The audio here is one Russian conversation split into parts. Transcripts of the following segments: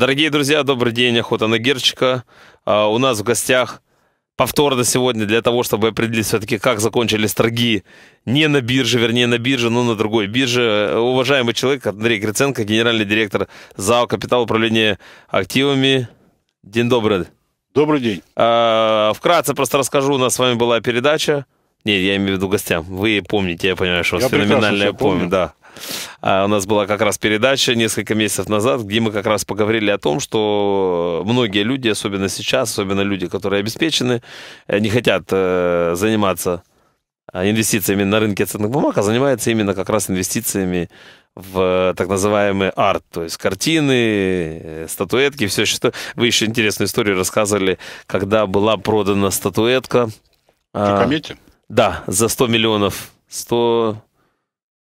Дорогие друзья, добрый день, охота на Герчика. А, у нас в гостях повторно сегодня для того, чтобы определить все-таки, как закончились торги не на бирже, вернее, на бирже, но на другой бирже. Уважаемый человек Андрей Криценко, генеральный директор ЗАО «Капитал управления активами». День добрый. Добрый день. А, вкратце просто расскажу, у нас с вами была передача. Нет, я имею в виду гостям. Вы помните, я понимаю, что у вас я феноменальная помню. помню, да. А у нас была как раз передача несколько месяцев назад, где мы как раз поговорили о том, что многие люди, особенно сейчас, особенно люди, которые обеспечены, э, не хотят э, заниматься э, инвестициями на рынке ценных бумаг, а занимаются именно как раз инвестициями в так называемый арт, то есть картины, статуэтки, все что. Вы еще интересную историю рассказывали, когда была продана статуэтка. Чукомете? А, да, за 100 миллионов. 100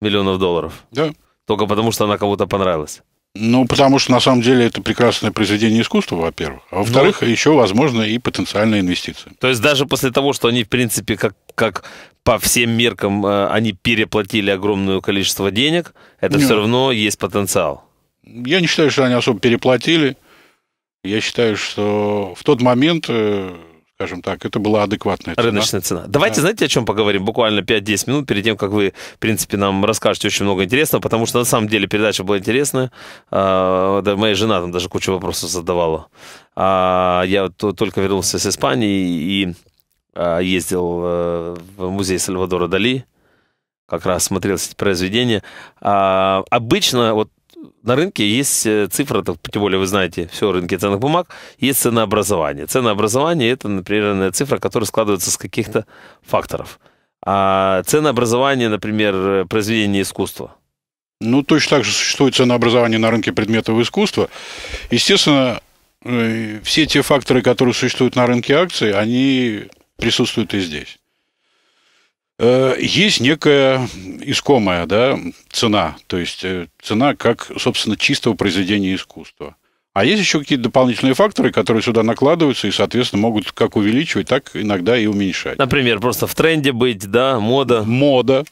миллионов долларов. Да. Только потому, что она кому-то понравилась. Ну, потому что на самом деле это прекрасное произведение искусства, во-первых. А во-вторых, ну, еще, возможно, и потенциальная инвестиция. То есть даже после того, что они, в принципе, как, как по всем меркам, э, они переплатили огромное количество денег, это Нет. все равно есть потенциал. Я не считаю, что они особо переплатили. Я считаю, что в тот момент э, скажем так. Это была адекватная Рыночная цена. Давайте, да. знаете, о чем поговорим? Буквально 5-10 минут перед тем, как вы, в принципе, нам расскажете очень много интересного, потому что на самом деле передача была интересная. А, да, моя жена там даже кучу вопросов задавала. А, я только вернулся с Испании и а, ездил э, в музей Сальвадора Дали как раз смотрел эти произведения. А, обычно вот на рынке есть э, цифра, тем более вы знаете все о рынке ценных бумаг, есть ценообразование. Ценообразование – это, например, цифра, которая складывается с каких-то факторов. А ценообразование, например, произведение искусства – ну, точно так же существует ценообразование на рынке предметов искусства. Естественно, э, все те факторы, которые существуют на рынке акций, они присутствуют и здесь. Э, есть некая искомая да, цена, то есть э, цена как, собственно, чистого произведения искусства. А есть еще какие-то дополнительные факторы, которые сюда накладываются и, соответственно, могут как увеличивать, так иногда и уменьшать. Например, просто в тренде быть, да, мода. Мода.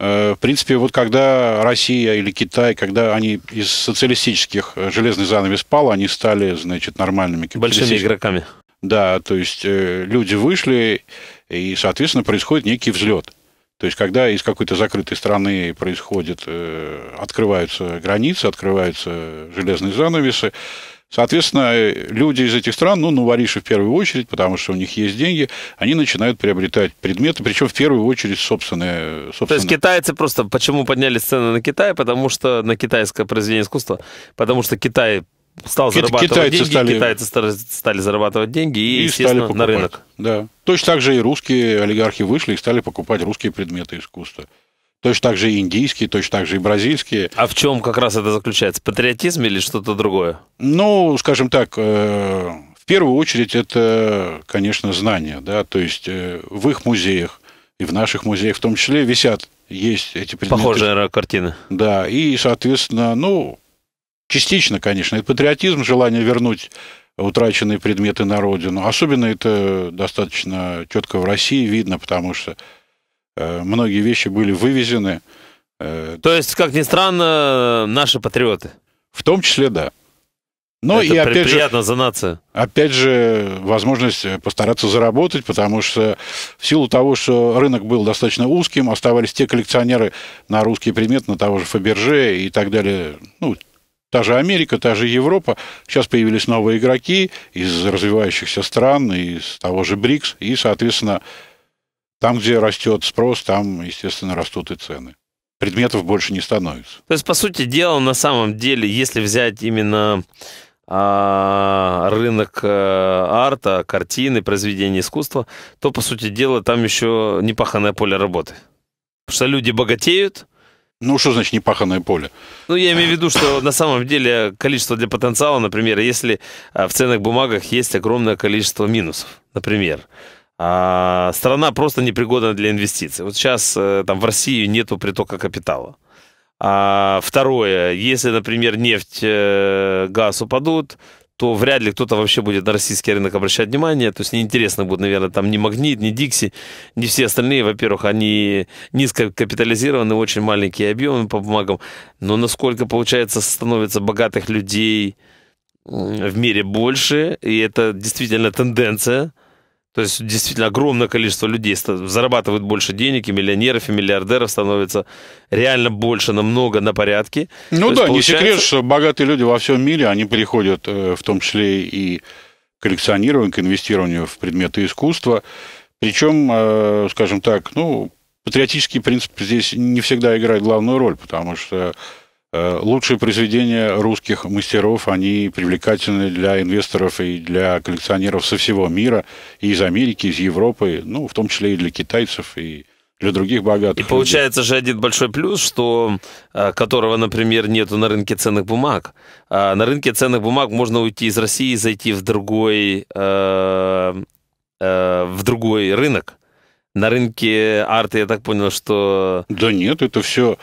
Э, в принципе, вот когда Россия или Китай, когда они из социалистических железных занавес пал, они стали, значит, нормальными Большими игроками. Да, то есть люди вышли, и, соответственно, происходит некий взлет. То есть, когда из какой-то закрытой страны происходит, э, открываются границы, открываются железные занавесы, Соответственно, э, люди из этих стран, ну, новориши в первую очередь, потому что у них есть деньги, они начинают приобретать предметы, причем в первую очередь собственные. собственные. То есть китайцы просто, почему подняли цены на Китай? Потому что на китайское произведение искусства, потому что Китай стал зарабатывать китайцы деньги, стали... китайцы стали зарабатывать деньги и, и стали покупать. на рынок. Да. Точно так же и русские олигархи вышли и стали покупать русские предметы искусства. Точно так же и индийские, точно так же и бразильские. А в чем как раз это заключается? Патриотизм или что-то другое? Ну, скажем так, э, в первую очередь это, конечно, знания. Да? То есть э, в их музеях и в наших музеях в том числе висят, есть эти предметы. Похожие картины. Да, и, соответственно, ну, Частично, конечно. Это патриотизм, желание вернуть утраченные предметы на родину. Особенно это достаточно четко в России видно, потому что э, многие вещи были вывезены. Э, То есть, как ни странно, наши патриоты. В том числе, да. Но это и опять приятно же, за нацию. Опять же, возможность э, постараться заработать, потому что в силу того, что рынок был достаточно узким, оставались те коллекционеры на русские предметы, на того же Фаберже и так далее, ну, Та же Америка, та же Европа. Сейчас появились новые игроки из развивающихся стран, из того же БРИКС. И, соответственно, там, где растет спрос, там, естественно, растут и цены. Предметов больше не становится. То есть, по сути дела, на самом деле, если взять именно а рынок э, арта, картины, произведения искусства, то, по сути дела, там еще непаханное поле работы. Потому что люди богатеют, ну, что значит непаханное поле? Ну, я имею в виду, что на самом деле количество для потенциала, например, если а, в ценных бумагах есть огромное количество минусов, например, а страна просто непригодна для инвестиций. Вот сейчас э, там в Россию нету притока капитала. А второе, если, например, нефть, э, газ упадут, то вряд ли кто-то вообще будет на российский рынок обращать внимание. То есть неинтересно будет, наверное, там ни Магнит, ни Дикси, ни все остальные. Во-первых, они низко капитализированы, очень маленькие объемы по бумагам. Но насколько, получается, становится богатых людей в мире больше, и это действительно тенденция, то есть действительно огромное количество людей зарабатывают больше денег, и миллионеров, и миллиардеров становится реально больше, намного на порядке. Ну То да, есть, получается... не секрет, что богатые люди во всем мире, они приходят э, в том числе и коллекционированию, к инвестированию в предметы искусства. Причем, э, скажем так, ну, патриотический принцип здесь не всегда играет главную роль, потому что Э, лучшие произведения русских мастеров, они привлекательны для инвесторов и для коллекционеров со всего мира, и из Америки, из Европы, ну, в том числе и для китайцев, и для других богатых. И людей. получается же один большой плюс, что э, которого, например, нету на рынке ценных бумаг. А на рынке ценных бумаг можно уйти из России и зайти в другой, э, в другой рынок. На рынке арты, я так понял, что... Да нет, это все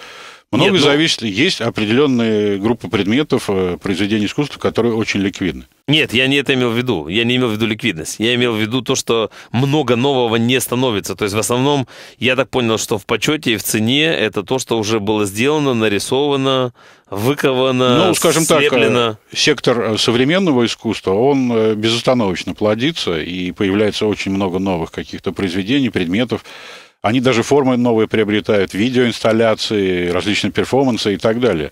Многое Нет, ну... зависит. Есть определенные группы предметов э, произведений искусства, которые очень ликвидны. Нет, я не это имел в виду. Я не имел в виду ликвидность. Я имел в виду то, что много нового не становится. То есть в основном, я так понял, что в почете и в цене это то, что уже было сделано, нарисовано, выковано, Ну, скажем слеплено. так, э, сектор э, современного искусства, он безостановочно плодится, и появляется очень много новых каких-то произведений, предметов, они даже формы новые приобретают, видеоинсталляции, различные перформансы и так далее.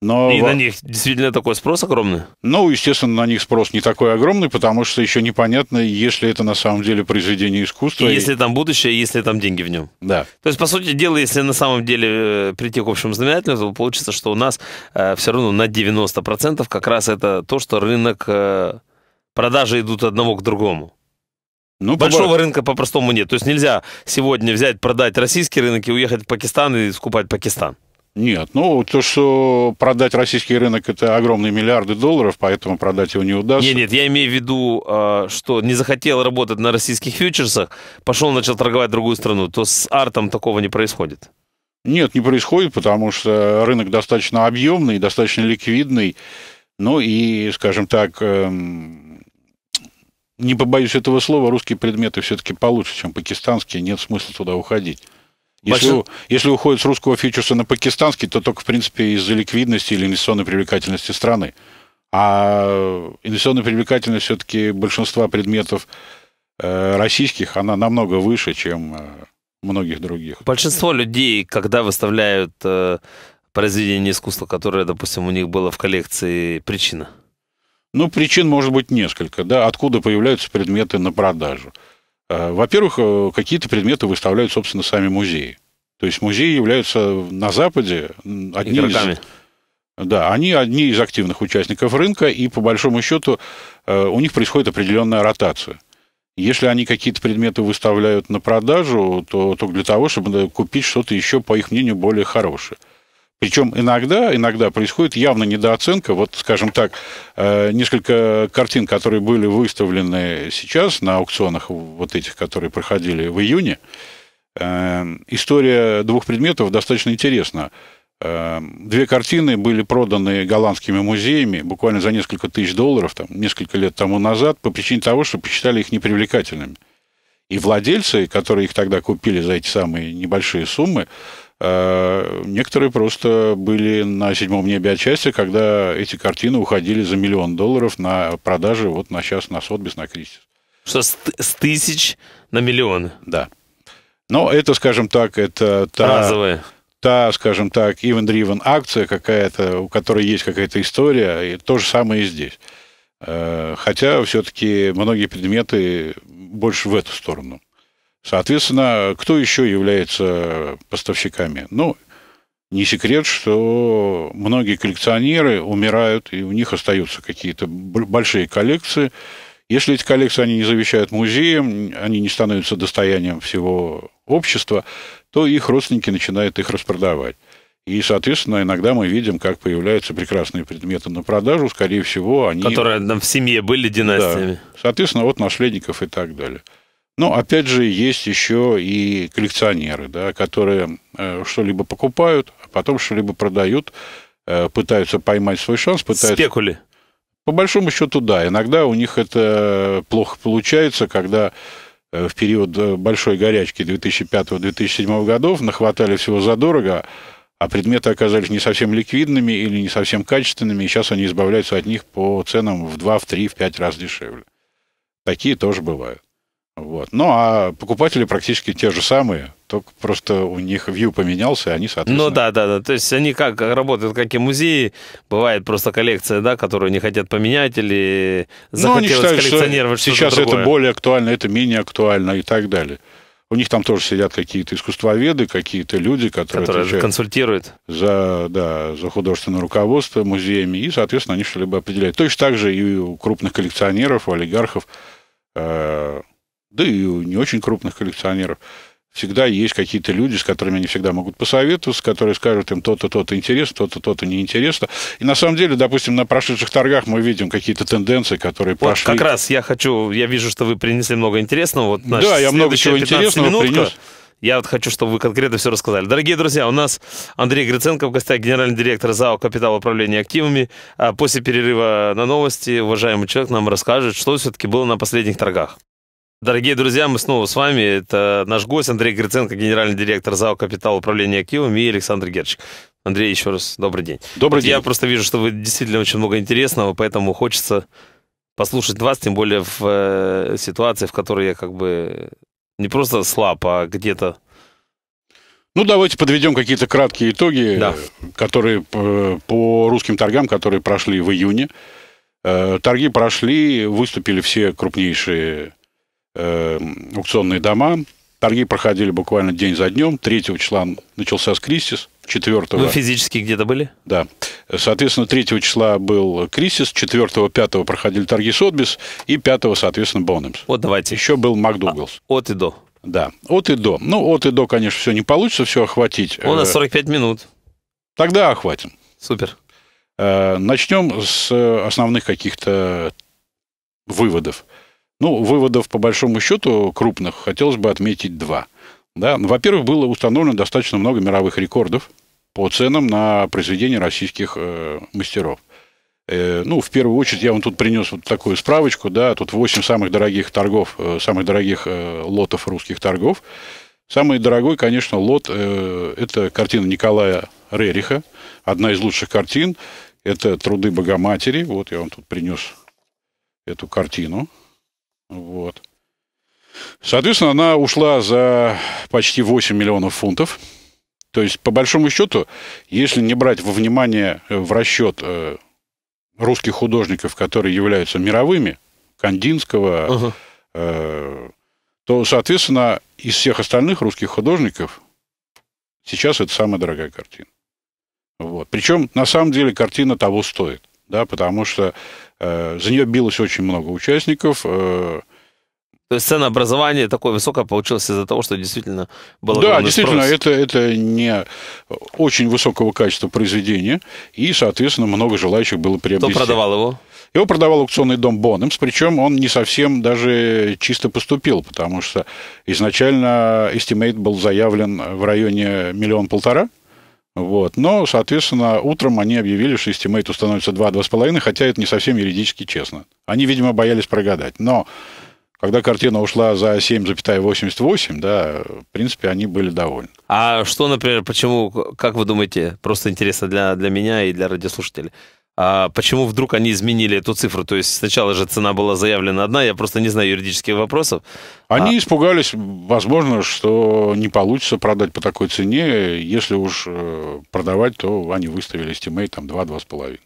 Но и в... на них действительно такой спрос огромный? Ну, естественно, на них спрос не такой огромный, потому что еще непонятно, если это на самом деле произведение искусства. И, и... если там будущее, если там деньги в нем. Да. То есть, по сути дела, если на самом деле э, прийти к общему знаменателю, то получится, что у нас э, все равно на 90% как раз это то, что рынок... Э, продажи идут одного к другому. Ну, Большого по... рынка по-простому нет. То есть нельзя сегодня взять, продать российский рынок и уехать в Пакистан и скупать Пакистан. Нет, ну то, что продать российский рынок это огромные миллиарды долларов, поэтому продать его не удастся. Нет, нет, я имею в виду, а, что не захотел работать на российских фьючерсах, пошел начал торговать в другую страну, то с артом такого не происходит. Нет, не происходит, потому что рынок достаточно объемный, достаточно ликвидный, ну и, скажем так, эм, не побоюсь этого слова, русские предметы все-таки получше, чем пакистанские, нет смысла туда уходить. Если, если уходит с русского фьючерса на пакистанский, то только, в принципе, из-за ликвидности или инвестиционной привлекательности страны. А инвестиционная привлекательность все-таки большинства предметов э, российских, она намного выше, чем э, многих других. Большинство людей, когда выставляют э, произведение искусства, которое, допустим, у них было в коллекции, причина – ну, причин может быть несколько, да, откуда появляются предметы на продажу. Э, во-первых, э, какие-то предметы выставляют, собственно, сами музеи. То есть музеи являются на Западе одни из... Да, они одни из активных участников рынка, и по большому счету э, у них происходит определенная ротация. Если они какие-то предметы выставляют на продажу, то только для того, чтобы купить что-то еще, по их мнению, более хорошее. Причем иногда, иногда происходит явно недооценка. Вот, скажем так, э, несколько картин, которые были выставлены сейчас на аукционах вот этих, которые проходили в июне, э, история двух предметов достаточно интересна. Э, две картины были проданы голландскими музеями буквально за несколько тысяч долларов, там, несколько лет тому назад, по причине того, что посчитали их непривлекательными. И владельцы, которые их тогда купили за эти самые небольшие суммы, Э, некоторые просто были на седьмом небе отчасти, когда эти картины уходили за миллион долларов на продажи вот на сейчас на Сотбис, на кризис. Что, с, с тысяч на миллион? Да. Но это, скажем так, это... Та... Разовая та, скажем так, event-driven акция какая-то, у которой есть какая-то история, и то же самое и здесь. Э, хотя все-таки многие предметы больше в эту сторону. Соответственно, кто еще является поставщиками? Ну, не секрет, что многие коллекционеры умирают, и у них остаются какие-то большие коллекции. Если эти коллекции они не завещают музеям, они не становятся достоянием всего общества, то их родственники начинают их распродавать. И, соответственно, иногда мы видим, как появляются прекрасные предметы на продажу. Скорее всего, они... Которые в семье были династиями. Да. Соответственно, вот наследников и так далее. Но, ну, опять же, есть еще и коллекционеры, да, которые э, что-либо покупают, а потом что-либо продают, э, пытаются поймать свой шанс. Пытаются... Спекули. По большому счету, да. Иногда у них это плохо получается, когда э, в период большой горячки 2005-2007 годов нахватали всего задорого, а предметы оказались не совсем ликвидными или не совсем качественными, и сейчас они избавляются от них по ценам в 2, в 3, в 5 раз дешевле. Такие тоже бывают. Вот. Ну, а покупатели практически те же самые, только просто у них вью поменялся, и они, соответственно... Ну, да, да, да. То есть они как работают, как и музеи. Бывает просто коллекция, да, которую не хотят поменять или ну, захотелось ну, считают, коллекционировать что Сейчас другое. это более актуально, это менее актуально и так далее. У них там тоже сидят какие-то искусствоведы, какие-то люди, которые, которые консультируют за, да, за художественное руководство музеями, и, соответственно, они что-либо определяют. Точно так же и у крупных коллекционеров, у олигархов э, да и у не очень крупных коллекционеров, всегда есть какие-то люди, с которыми они всегда могут посоветоваться, которые скажут им то-то, то-то интересно, то-то, то-то неинтересно. И на самом деле, допустим, на прошедших торгах мы видим какие-то тенденции, которые вот прошли. как раз я хочу, я вижу, что вы принесли много интересного. Вот да, я много чего интересного минутка. принес. Я вот хочу, чтобы вы конкретно все рассказали. Дорогие друзья, у нас Андрей Гриценко в гостях, генеральный директор ЗАО «Капитал управления активами». А после перерыва на новости уважаемый человек нам расскажет, что все-таки было на последних торгах. Дорогие друзья, мы снова с вами. Это наш гость Андрей Гриценко, генеральный директор ЗАО «Капитал управления активами» и Александр Герчик. Андрей, еще раз добрый день. Добрый день. Я просто вижу, что вы действительно очень много интересного, поэтому хочется послушать вас, тем более в э, ситуации, в которой я как бы не просто слаб, а где-то ну, давайте подведем какие-то краткие итоги, да. которые э, по русским торгам, которые прошли в июне. Э, торги прошли, выступили все крупнейшие э, аукционные дома. Торги проходили буквально день за днем. 3 числа начался с кризис, 4 Вы физически где-то были? Да. Соответственно, 3 числа был кризис, 4 5 проходили торги Сотбис, и 5 соответственно, Бонемс. Вот давайте. Еще был МакДугалс. А, от и до. Да, от и до. Ну, от и до, конечно, все не получится, все охватить. У нас 45 э, минут. Тогда охватим. Супер. Э, Начнем с основных каких-то выводов. Ну, выводов, по большому счету, крупных хотелось бы отметить два. Да? Ну, во-первых, было установлено достаточно много мировых рекордов по ценам на произведения российских э, мастеров. Э, ну, в первую очередь, я вам тут принес вот такую справочку, да, тут 8 самых дорогих торгов, э, самых дорогих э, лотов русских торгов. Самый дорогой, конечно, лот э, – это картина Николая Рериха, одна из лучших картин. Это «Труды Богоматери». Вот я вам тут принес эту картину. Вот. Соответственно, она ушла за почти 8 миллионов фунтов. То есть, по большому счету, если не брать во внимание, э, в расчет э, русских художников, которые являются мировыми, Кандинского, uh-huh. э, то, соответственно, из всех остальных русских художников сейчас это самая дорогая картина. Вот. Причем, на самом деле, картина того стоит. Да, потому что Э, за нее билось очень много участников. Э. То есть ценообразование такое высокое получилось из-за того, что действительно было... Да, действительно, спрос. это, это не э, очень высокого качества произведение, и, соответственно, много желающих было приобрести. Кто продавал его? Его продавал аукционный дом Бонемс, причем он не совсем даже чисто поступил, потому что изначально estimate был заявлен в районе миллион-полтора, вот. Но, соответственно, утром они объявили, что из тиммейту становится 2-2,5, хотя это не совсем юридически честно. Они, видимо, боялись прогадать. Но когда картина ушла за 7,88, да, в принципе, они были довольны. А что, например, почему, как вы думаете, просто интересно для, для меня и для радиослушателей, а почему вдруг они изменили эту цифру? То есть сначала же цена была заявлена одна, я просто не знаю юридических вопросов. Они а... испугались, возможно, что не получится продать по такой цене. Если уж э, продавать, то они выставили стимейт там 2-2,5.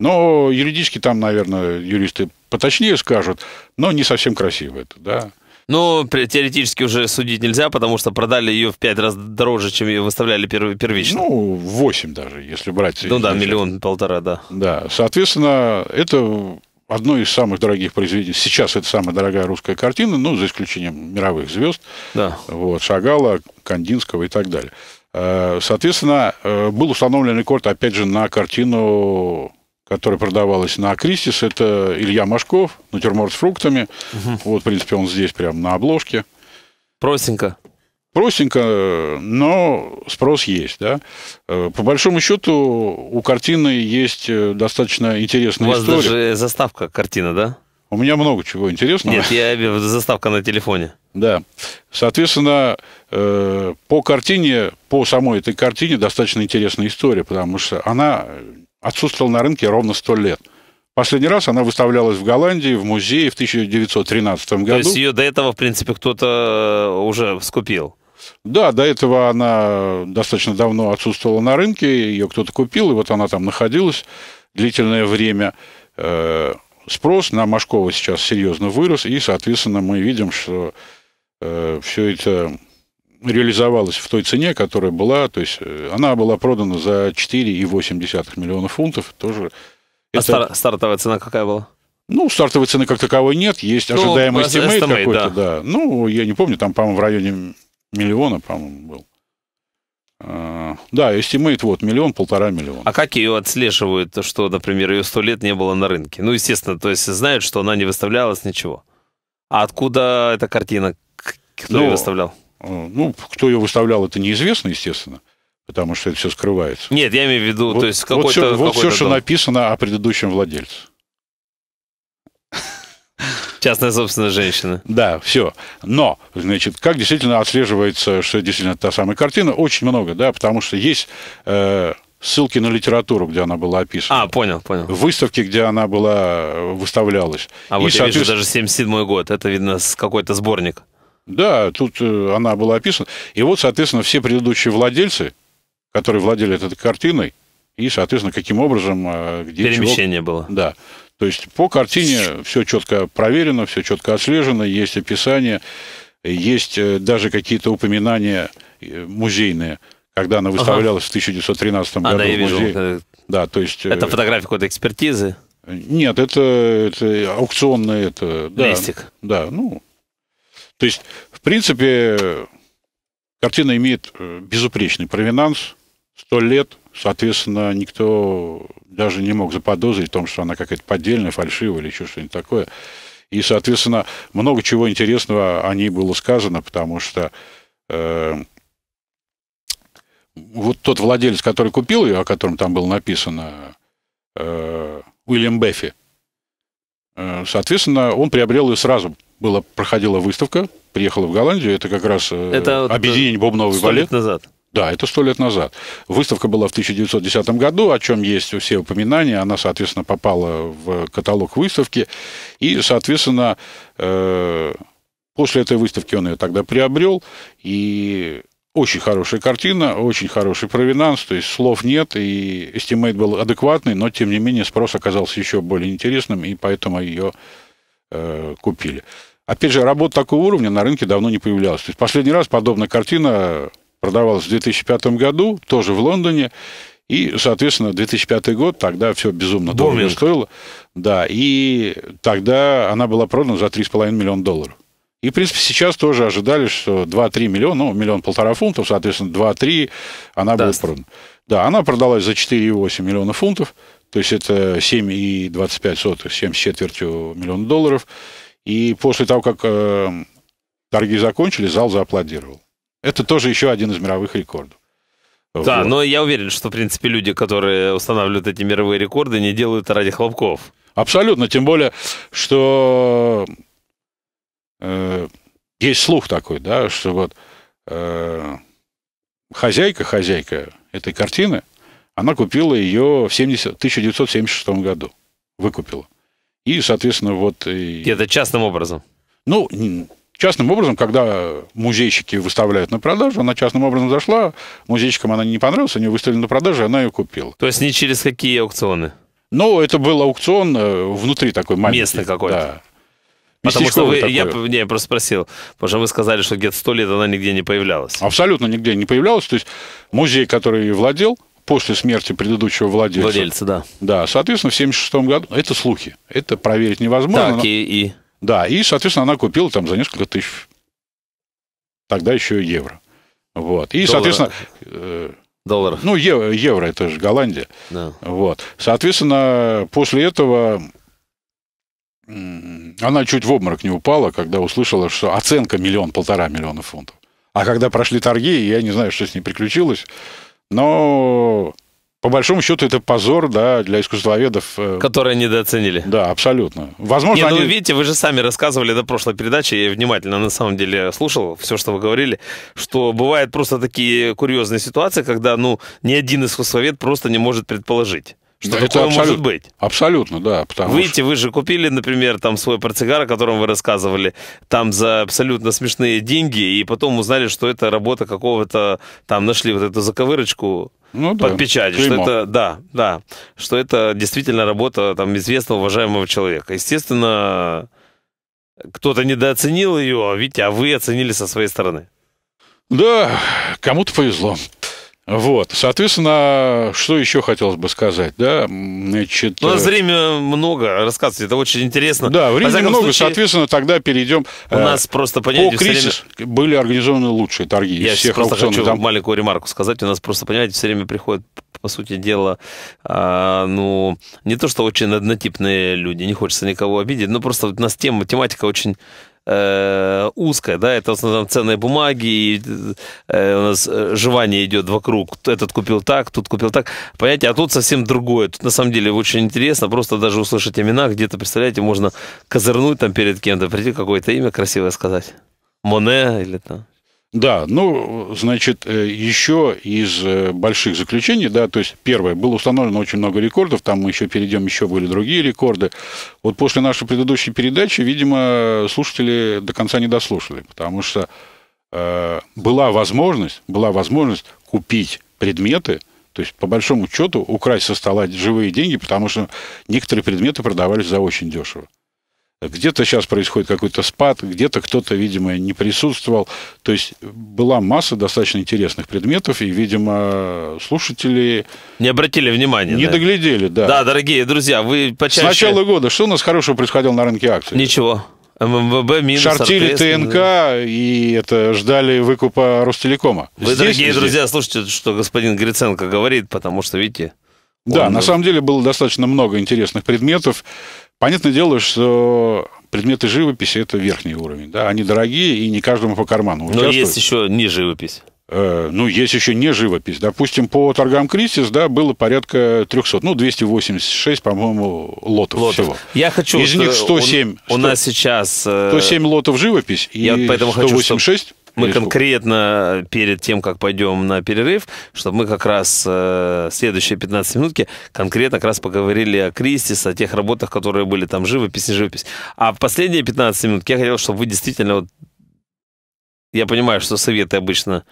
Но юридически там, наверное, юристы поточнее скажут, но не совсем красиво это, да. Ну, теоретически уже судить нельзя, потому что продали ее в пять раз дороже, чем ее выставляли первично. Ну, восемь даже, если брать. Ну да, миллион, полтора, да. Да, соответственно, это одно из самых дорогих произведений. Сейчас это самая дорогая русская картина, ну, за исключением мировых звезд. Да. Вот, Шагала, Кандинского и так далее. Э, соответственно, э, был установлен рекорд, опять же, на картину которая продавалась на Акрисис, это Илья Машков, натюрморт с фруктами. Угу. Вот, в принципе, он здесь прямо на обложке. Простенько. Простенько, но спрос есть, да. Э, по большому счету, у картины есть э, достаточно интересная У вас история. даже заставка картина, да? У меня много чего интересного. Нет, я заставка на телефоне. Да. Соответственно, э, по картине, по самой этой картине достаточно интересная история, потому что она отсутствовала на рынке ровно сто лет. Последний раз она выставлялась в Голландии, в музее в 1913 году. То есть ее до этого, в принципе, кто-то э, уже скупил? Да, до этого она достаточно давно отсутствовала на рынке, ее кто-то купил, и вот она там находилась длительное время. Э, спрос на Машкова сейчас серьезно вырос, и, соответственно, мы видим, что э, все это реализовалась в той цене, которая была. То есть э, она была продана за 4,8 миллиона фунтов. Тоже а это... стар- стартовая цена какая была? Ну, стартовой цены как таковой нет, есть ну, ожидаемый стимейт какой-то, да. да. Ну, я не помню, там, по-моему, в районе миллиона, по-моему, был. А, да, эстимейт вот миллион, полтора миллиона. А как ее отслеживают, что, например, ее сто лет не было на рынке? Ну, естественно, то есть знают, что она не выставлялась, ничего. А откуда эта картина? Кто ну, ее выставлял? Э, ну, кто ее выставлял, это неизвестно, естественно, потому что это все скрывается. Нет, я имею в виду, вот, то есть какой-то... Вот все, какой вот все что написано о предыдущем владельце. Частная собственность женщины. Да, все. Но, значит, как действительно отслеживается, что действительно та самая картина, очень много, да, потому что есть э, ссылки на литературу, где она была описана. А, понял, понял. Выставки, где она была, э, выставлялась. А и, вот я вижу даже 77 год, это, видно, с какой-то сборник. Да, тут э, она была описана. И вот, соответственно, все предыдущие владельцы, которые владели этой картиной, и, соответственно, каким образом... Э, где Перемещение чего... было. Да. То есть по картине все четко проверено, все четко отслежено, есть описание, есть э, даже какие-то упоминания музейные, когда она выставлялась ага. в 1913 году. А, да, я вижу. Да, то есть... Это фотография какой-то экспертизы? Нет, это, это аукционный это, да, листик. Да, ну, то есть, в принципе, картина имеет э, безупречный провинанс. Сто лет, соответственно, никто даже не мог заподозрить в том, что она какая-то поддельная, фальшивая или еще что-нибудь такое. И, соответственно, много чего интересного о ней было сказано, потому что э, вот тот владелец, который купил ее, о котором там было написано, э, Уильям Бэффи, э, соответственно, он приобрел ее сразу была, проходила выставка, приехала в Голландию, это как раз э, это э, объединение бубновый балет. лет назад. Да, это сто лет назад. Выставка была в 1910 году, о чем есть все упоминания. Она, соответственно, попала в каталог выставки. И, соответственно, э, после этой выставки он ее тогда приобрел. И очень хорошая картина, очень хороший провинанс, то есть слов нет, и эстимейт был адекватный, но, тем не менее, спрос оказался еще более интересным, и поэтому ее купили. Опять же, работа такого уровня на рынке давно не появлялась. То есть последний раз подобная картина продавалась в 2005 году, тоже в Лондоне. И, соответственно, 2005 год, тогда все безумно дорого стоило. Да, и тогда она была продана за 3,5 миллиона долларов. И, в принципе, сейчас тоже ожидали, что 2-3 миллиона, ну, миллион-полтора фунтов, соответственно, 2-3 она Даст. будет продана. Да, она продалась за 4,8 миллиона фунтов, то есть это 7,25, 7 с четвертью миллиона долларов. И после того, как э, торги закончились, зал зааплодировал. Это тоже еще один из мировых рекордов. Да, вот. но я уверен, что, в принципе, люди, которые устанавливают эти мировые рекорды, не делают это ради хлопков. Абсолютно, тем более, что э, есть слух такой, да, что вот э, хозяйка, хозяйка этой картины, она купила ее в 70, 1976 году, выкупила. И, соответственно, вот... И... Это частным образом? Ну, частным образом, когда музейщики выставляют на продажу, она частным образом зашла, музейщикам она не понравилась, они выставили на продажу, и она ее купила. То есть не через какие аукционы? Ну, это был аукцион э, внутри такой маленький. Местный какой-то. Да. Потому что вы, такой. я, не, я просто спросил, потому что вы сказали, что где-то сто лет она нигде не появлялась. Абсолютно нигде не появлялась. То есть музей, который владел, после смерти предыдущего владельца. Владельца, да. Да, соответственно, в 1976 году это слухи. Это проверить невозможно. Так, но... и, и... Да, и, соответственно, она купила там за несколько тысяч тогда еще евро. Вот. И, Доллара. соответственно... Э... Долларов. Ну, евро, евро, это же Голландия. Да. Вот. Соответственно, после этого она чуть в обморок не упала, когда услышала, что оценка миллион, полтора миллиона фунтов. А когда прошли торги, я не знаю, что с ней приключилось, но по большому счету это позор, да, для искусствоведов. Э, Которые недооценили. Да, абсолютно. Возможно, Не, ну, они... видите, вы же сами рассказывали до прошлой передачи, я внимательно на самом деле слушал все, что вы говорили, что бывают просто такие курьезные ситуации, когда, ну, ни один искусствовед просто не может предположить. Что да, такое абсолют... может быть? Абсолютно, да. Потому Видите, что... вы же купили, например, там свой портсигар, о котором вы рассказывали, там за абсолютно смешные деньги, и потом узнали, что это работа какого-то, там нашли вот эту заковырочку ну, да. под печатью, что это, да, да, что это действительно работа там известного, уважаемого человека. Естественно, кто-то недооценил ее, а видите, а вы оценили со своей стороны. Да, кому-то повезло. Вот, соответственно, что еще хотелось бы сказать, да, значит... Ну, у нас э, времени много, рассказывайте, это очень интересно. Да, время много, случае, соответственно, тогда перейдем... У э, нас просто, понимаете, По кризис время... были организованы лучшие торги. Я всех просто хочу там... маленькую ремарку сказать, у нас просто, понимаете, все время приходит по сути дела, а, ну, не то, что очень однотипные люди, не хочется никого обидеть, но просто у нас тема, тематика очень э, узкая, да, это в основном ценные бумаги, и э, у нас э, жевание идет вокруг, этот купил так, тут купил так, понимаете, а тут совсем другое, тут на самом деле очень интересно, просто даже услышать имена, где-то, представляете, можно козырнуть там перед кем-то, прийти какое-то имя красивое сказать, Моне или там, да, ну, значит, э, еще из э, больших заключений, да, то есть первое, было установлено очень много рекордов, там мы еще перейдем, еще были другие рекорды. Вот после нашей предыдущей передачи, видимо, слушатели до конца не дослушали, потому что э, была возможность, была возможность купить предметы, то есть, по большому счету, украсть со стола живые деньги, потому что некоторые предметы продавались за очень дешево. Где-то сейчас происходит какой-то спад, где-то кто-то, видимо, не присутствовал. То есть была масса достаточно интересных предметов, и, видимо, слушатели... Не обратили внимания. Не да? доглядели, да. Да, дорогие друзья, вы почаще... С начала года что у нас хорошего происходило на рынке акций? Ничего. ММВБ минус Шортили РТС, ТНК и это ждали выкупа Ростелекома. Вы, здесь, дорогие везде. друзья, слушайте, что господин Гриценко говорит, потому что, видите... Да, он... на самом деле было достаточно много интересных предметов. Понятное дело, что предметы живописи это верхний уровень. Да? Они дорогие и не каждому по карману. Но есть еще не живопись. Э, ну, есть еще не живопись. Допустим, по торгам Кристис, да, было порядка 300, ну, 286, по-моему, лотов, лотов всего. Я хочу... Из них 107... У, 100, у нас сейчас... 107 э, лотов живопись и я поэтому 186... Хочу, чтобы мы конкретно перед тем, как пойдем на перерыв, чтобы мы как раз э, следующие 15 минутки конкретно как раз поговорили о Кристис, о тех работах, которые были там живопись, не живопись. А в последние 15 минут я хотел, чтобы вы действительно вот я понимаю, что советы обычно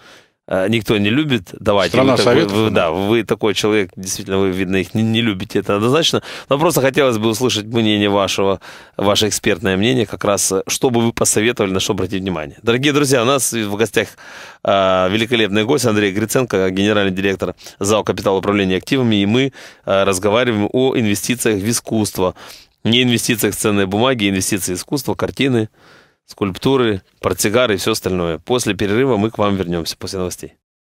Э, никто не любит. Давайте. Страна вы советов. вы, да, вы такой человек, действительно, вы, видно, их не, не любите, это однозначно. Но просто хотелось бы услышать мнение вашего, ваше экспертное мнение, как раз, что бы вы посоветовали, на что обратить внимание. Дорогие друзья, у нас в гостях э, великолепный гость Андрей Гриценко, генеральный директор ЗАО «Капитал управления активами», и мы э, разговариваем о инвестициях в искусство. Не инвестициях в ценные бумаги, а инвестиции в искусство, картины, скульптуры, портсигары и все остальное. После перерыва мы к вам вернемся, после новостей.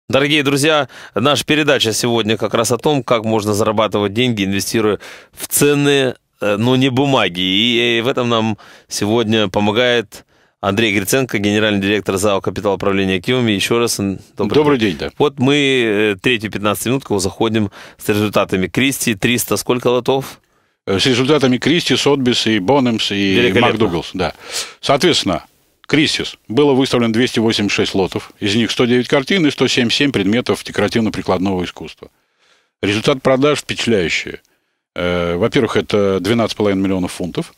Дорогие друзья, наша передача сегодня как раз о том, как можно зарабатывать деньги, инвестируя в ценные, э, но не бумаги. И э, в этом нам сегодня помогает Андрей Гриценко, генеральный директор ЗАО «Капитал управления Киоми». Еще раз добрый, добрый день. день да. Вот мы э, третью 15 минутку заходим с результатами. Кристи, 300 сколько лотов? Э, с результатами Кристис, Отбис и Бонемс и МакДугалс. Да. Соответственно, Кристис. Было выставлено 286 лотов, из них 109 картин и 177 предметов декоративно-прикладного искусства. Результат продаж впечатляющий. Э, во-первых, это 12,5 миллионов фунтов.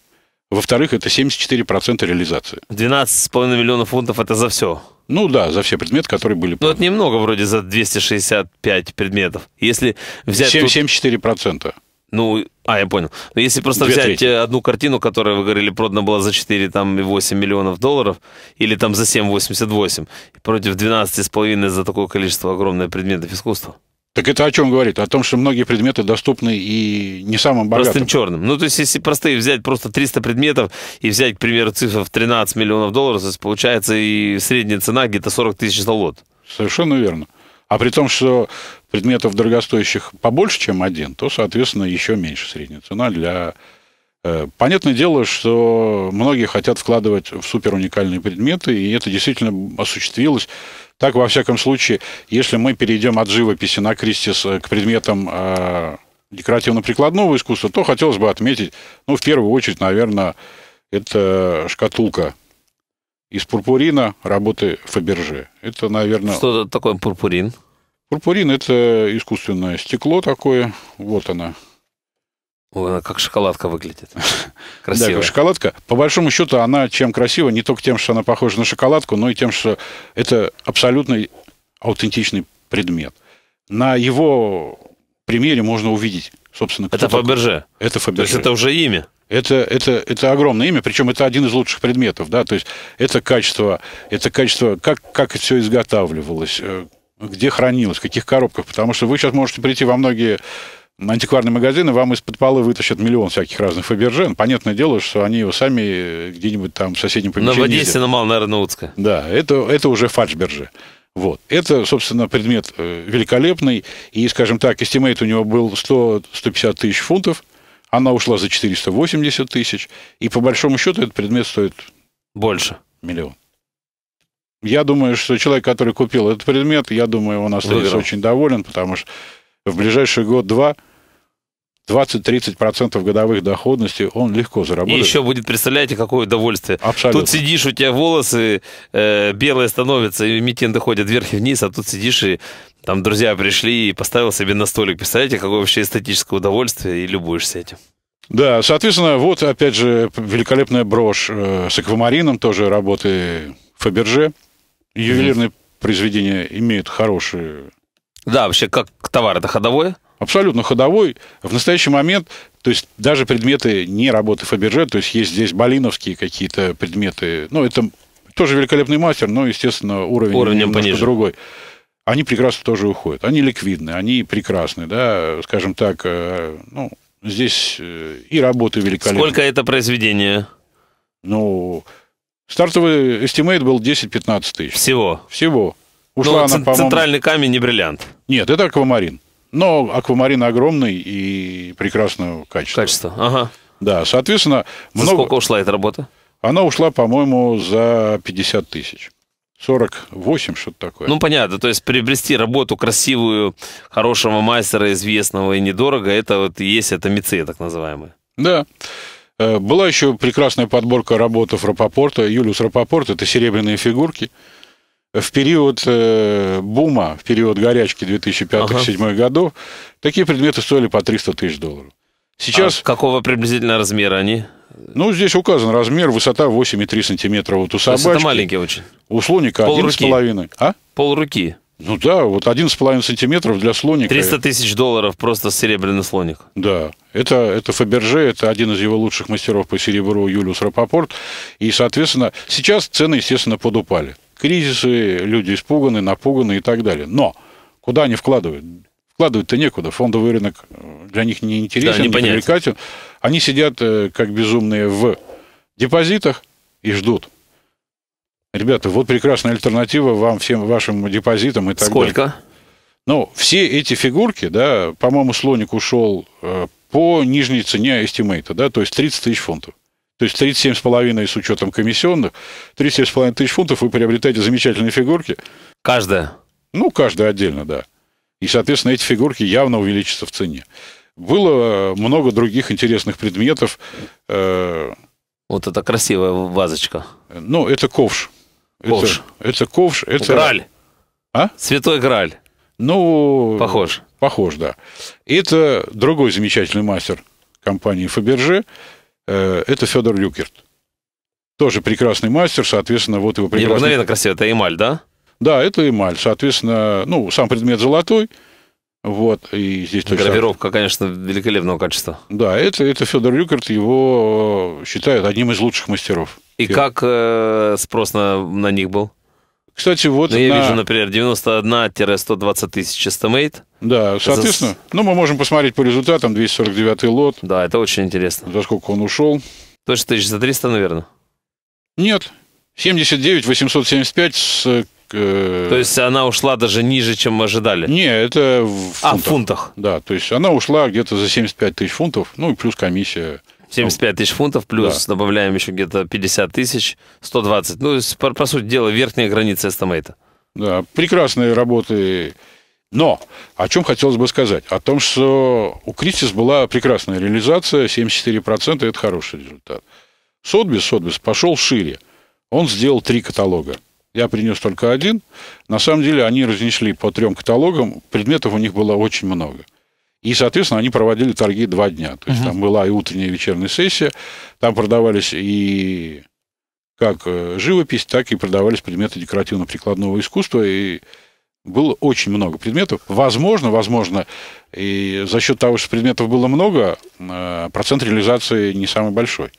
Во-вторых, это 74% реализации. 12,5 миллионов фунтов – это за все? Ну да, за все предметы, которые были. Ну это немного вроде за 265 предметов. Если взять 7, тут... 74%. Ну, а, я понял. Но ну, если просто Две взять трети. Э, одну картину, которая, вы говорили, продана была за 4 там, 8 миллионов долларов, или там за 7,88, против 12,5 за такое количество огромных предметов искусства. Так это о чем говорит? О том, что многие предметы доступны и не самым богатым. Простым черным. Ну, то есть, если простые взять просто 300 предметов и взять, к примеру, цифру в 13 миллионов долларов, то есть, получается и средняя цена где-то 40 тысяч за лот. Совершенно верно. А при том, что предметов дорогостоящих побольше, чем один, то, соответственно, еще меньше средняя цена для... Э, понятное дело, что многие хотят вкладывать в супер уникальные предметы, и это действительно осуществилось. Так, во всяком случае, если мы перейдем от живописи на Кристис э, к предметам э, декоративно-прикладного искусства, то хотелось бы отметить, ну, в первую очередь, наверное, это шкатулка из пурпурина работы Фаберже. Это, наверное... Что такое пурпурин? Пурпурин – это искусственное стекло такое. Вот она. Ой, она как шоколадка выглядит. Красиво. Да, как шоколадка. По большому счету, она чем красива, не только тем, что она похожа на шоколадку, но и тем, что это абсолютный аутентичный предмет. На его примере можно увидеть, собственно, Это Фаберже? Это Фаберже. То есть это уже имя? Это, это, это огромное имя, причем это один из лучших предметов, да, то есть это качество, это качество, как, как все изготавливалось, э, где хранилось, в каких коробках. Потому что вы сейчас можете прийти во многие антикварные магазины, вам из-под полы вытащат миллион всяких разных Фаберже. Понятное дело, что они его сами где-нибудь там в соседнем помещении... На в Одессе, на Малом, наверное, Утска. Да, это, это уже фальшберже. Вот. Это, собственно, предмет э, великолепный. И, скажем так, эстимейт у него был 100-150 тысяч фунтов. Она ушла за 480 тысяч. И, по большому счету, этот предмет стоит... Больше. Миллион. Я думаю, что человек, который купил этот предмет, я думаю, он останется Выиграл. очень доволен, потому что в ближайший год-два 20-30% годовых доходности он легко заработает. И еще будет, представляете, какое удовольствие. Абсолютно. Тут сидишь, у тебя волосы э, белые становятся, и митинды ходят вверх и вниз, а тут сидишь и там друзья пришли и поставил себе на столик. Представляете, какое вообще эстетическое удовольствие, и любуешься этим. Да, соответственно, вот опять же великолепная брошь э, с аквамарином тоже работы Фаберже. Ювелирные mm-hmm. произведения имеют хорошие... Да, вообще, как товар это ходовой? Абсолютно ходовой. В настоящий момент, то есть даже предметы не работы Фаберже, то есть есть здесь балиновские какие-то предметы, ну, это тоже великолепный мастер, но, естественно, уровень Уровнем пониже. другой. Они прекрасно тоже уходят. Они ликвидны, они прекрасны, да, скажем так, э, ну, здесь э, и работы великолепны. Сколько это произведение? Ну, Стартовый эстимейт был 10-15 тысяч. Всего? Всего. Ну, ушла Но она, центральный камень не бриллиант. Нет, это аквамарин. Но аквамарин огромный и прекрасного качества. Качество, ага. Да, соответственно... За много... сколько ушла эта работа? Она ушла, по-моему, за 50 тысяч. 48, что-то такое. Ну, понятно. То есть приобрести работу красивую, хорошего мастера, известного и недорого, это вот есть это мице, так называемое. Да. Э, была еще прекрасная подборка работов Рапопорта. Юлиус Рапопорт – это серебряные фигурки. В период э, бума, в период горячки 2005-2007 ага. годов, такие предметы стоили по 300 тысяч долларов. Сейчас... А какого приблизительно размера они? Ну, здесь указан размер, высота 8,3 сантиметра вот у собачки. это маленький очень. У слоника 1,5. А? Пол руки. Ну да, вот 11,5 сантиметров для слоника. 300 тысяч долларов просто серебряный слоник. Да, это, это Фаберже, это один из его лучших мастеров по серебру Юлиус Рапопорт. И, соответственно, сейчас цены, естественно, подупали. Кризисы, люди испуганы, напуганы и так далее. Но куда они вкладывают? Вкладывать-то некуда. Фондовый рынок э, для них не интересен, да, не привлекателен. Они сидят э, как безумные в депозитах и ждут. Ребята, вот прекрасная альтернатива вам, всем вашим депозитам и так Сколько? далее. Сколько? Ну, все эти фигурки, да, по-моему, слоник ушел э, по нижней цене эстимейта, да, то есть 30 тысяч фунтов. То есть 37,5 с учетом комиссионных, 37,5 тысяч фунтов вы приобретаете замечательные фигурки. Каждая? Ну, каждая отдельно, да. И, соответственно, эти фигурки явно увеличатся в цене. Было э, много других интересных предметов. Э, вот это красивая вазочка. Ну, это ковш. Ковш. Это, это ковш, это... Граль. А? Святой Граль. Ну... Похож. Похож, да. Это другой замечательный мастер компании Фаберже. Э, это Федор Люкерт. Тоже прекрасный мастер, соответственно, вот его прекрасный... Необыкновенно красивая, это эмаль, да? Да, это эмаль. Соответственно, ну, сам предмет золотой – вот, и здесь точно... Гравировка, конечно, великолепного качества. Да, это, это Федор Рюкерт, его э, считают одним из лучших мастеров. И Федор. как э, спрос на, на них был? Кстати, вот... Ну, я вижу, например, 91-120 тысяч эстимейт. Да, соответственно, За... ну, мы можем посмотреть по результатам, 249-й лот. Да, это очень интересно. За сколько он ушел. Точно тысяч за 300, наверное? Нет, 79 875 с э, Э, то есть она ушла даже ниже, чем мы ожидали? Не, это в фунтах. А, в фунтах. Да, то есть она ушла где-то за 75 тысяч фунтов, ну и плюс комиссия. 75 тысяч фунтов, плюс да. добавляем еще где-то 50 тысяч, 120. Ну, по, по сути дела, верхняя граница эстимейта. Да, прекрасные работы. Но о чем хотелось бы сказать? О том, что у Кристис была прекрасная реализация, 74% – это хороший результат. Сотбис, Сотбис пошел шире. Он сделал три каталога. Я принес только один. На самом деле они разнесли по трем каталогам. Предметов у них было очень много. И, соответственно, они проводили торги два дня. То есть угу. там была и утренняя, и вечерняя сессия. Там продавались и как э, живопись, так и продавались предметы декоративно-прикладного искусства. И было очень много предметов. Возможно, возможно, и за счет того, что предметов было много, э, процент реализации не самый большой.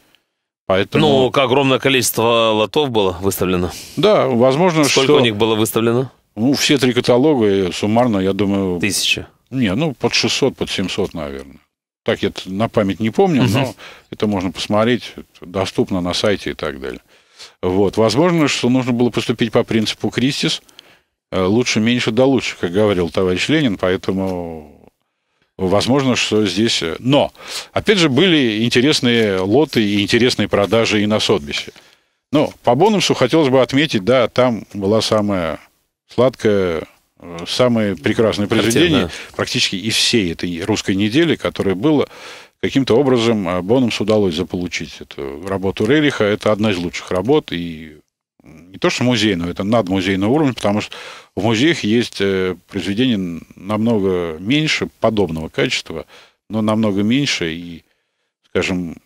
Поэтому... Ну, огромное количество лотов было выставлено. Да, возможно, Сколько что... Сколько у них было выставлено? Ну, все три каталога суммарно, я думаю... Тысяча? Не, ну, под 600, под 700, наверное. Так я на память не помню, угу. но это можно посмотреть, доступно на сайте и так далее. Вот. Возможно, что нужно было поступить по принципу Кристис. Э, лучше меньше да лучше, как говорил товарищ Ленин, поэтому Возможно, что здесь... Э, но, опять же, были интересные лоты и интересные продажи и на Сотбисе. Но по бонусу хотелось бы отметить, да, там была самая сладкая, э, самое прекрасное произведение Картина. практически из всей этой русской недели, которая была. Каким-то образом э, Бонумс удалось заполучить эту работу Рериха. Это одна из лучших работ, и не то что музей, но это надмузейный уровень, потому что в музеях есть э, произведения намного меньше, подобного качества, но намного меньше, и, скажем,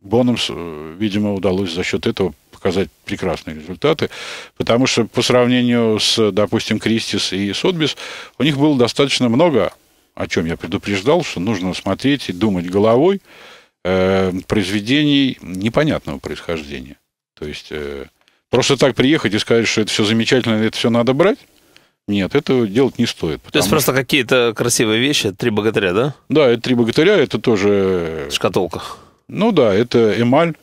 Бонамс, э, видимо, удалось за счет этого показать прекрасные результаты, потому что по сравнению с, допустим, Кристис и Сотбис, у них было достаточно много, о чем я предупреждал, что нужно смотреть и думать головой э, произведений непонятного происхождения. То есть э, просто так приехать и сказать, что это все замечательно, это все надо брать, нет, этого делать не стоит. То есть просто что... какие-то красивые вещи, три богатыря, да? Да, это три богатыря, это тоже... Э, Шкатулка. Ну да, это эмаль,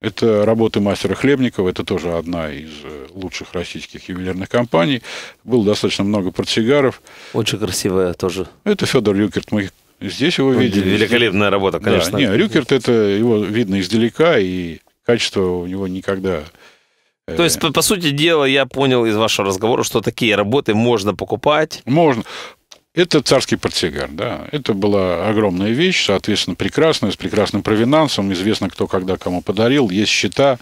это работы мастера Хлебникова, это тоже одна из э, лучших российских ювелирных компаний. Было достаточно много портсигаров. Очень красивая тоже. Это Федор Люкерт, мы здесь его видели. Великолепная работа, конечно. Да, не, Рюкерт это его видно издалека, и качество у него никогда... Э, то есть, по, по сути дела, я понял из вашего разговора, что такие работы можно покупать. Можно. Это царский портсигар, да. Это была огромная вещь, соответственно, прекрасная, с прекрасным провинансом. Известно, кто когда кому подарил. Есть счета.